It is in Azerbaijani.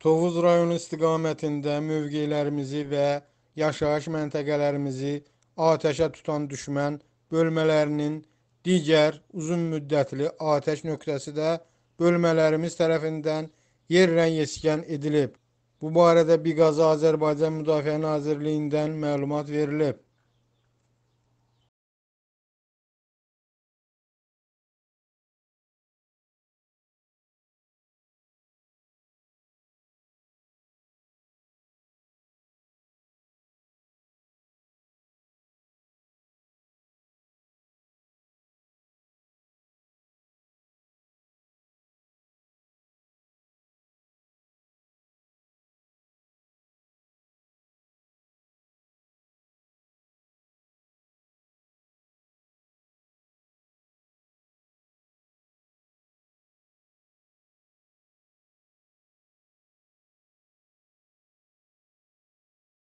Tovuz rayonu istiqamətində mövqelərimizi və yaşayış məntəqələrimizi atəşə tutan düşmən bölmələrinin digər uzunmüddətli atəş nöqtəsi də bölmələrimiz tərəfindən yerlə yeskan edilib. Bu barədə biqaza Azərbaycan Müdafiə Nazirliyindən məlumat verilib.